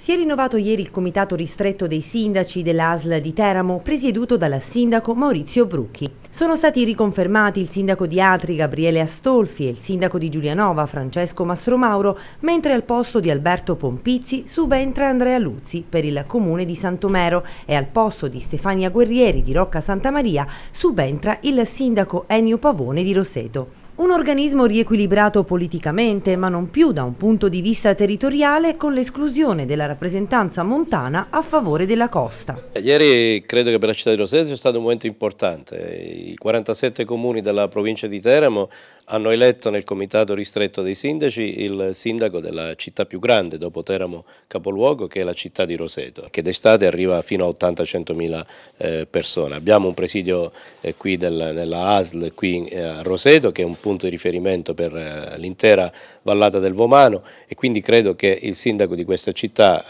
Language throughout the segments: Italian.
Si è rinnovato ieri il comitato ristretto dei sindaci dell'ASL di Teramo, presieduto dal sindaco Maurizio Brucchi. Sono stati riconfermati il sindaco di Atri Gabriele Astolfi e il sindaco di Giulianova Francesco Mastromauro, mentre al posto di Alberto Pompizzi subentra Andrea Luzzi per il comune di Santomero e al posto di Stefania Guerrieri di Rocca Santa Maria subentra il sindaco Ennio Pavone di Roseto. Un organismo riequilibrato politicamente, ma non più da un punto di vista territoriale, con l'esclusione della rappresentanza montana a favore della costa. Ieri credo che per la città di Rosesia sia stato un momento importante. I 47 comuni della provincia di Teramo hanno eletto nel comitato ristretto dei sindaci il sindaco della città più grande dopo Teramo capoluogo che è la città di Roseto che d'estate arriva fino a 80-100 mila eh, persone. Abbiamo un presidio eh, qui della ASL qui eh, a Roseto che è un punto di riferimento per l'intera vallata del Vomano e quindi credo che il sindaco di questa città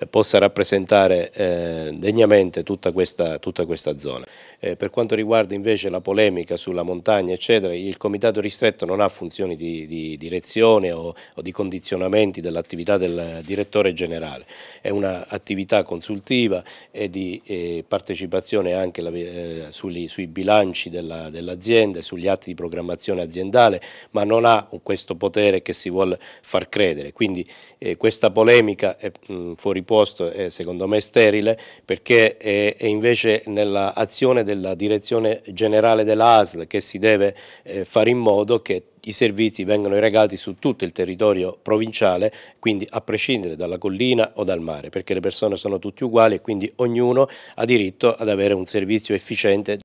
eh, possa rappresentare eh, degnamente tutta questa, tutta questa zona. Eh, per quanto riguarda invece la polemica sulla montagna eccetera, il comitato ristretto non ha funzioni di, di direzione o, o, di condizionamenti dell'attività del direttore generale, è un'attività consultiva e di eh, partecipazione anche la, eh, sugli, sui bilanci dell'azienda dell e sugli atti di programmazione aziendale, ma non ha questo potere e che si vuole far credere. Quindi eh, questa polemica è mh, fuori posto e secondo me sterile perché è, è invece nell'azione della direzione generale dell'ASL che si deve eh, fare in modo che i servizi vengono erogati su tutto il territorio provinciale, quindi a prescindere dalla collina o dal mare, perché le persone sono tutte uguali e quindi ognuno ha diritto ad avere un servizio efficiente.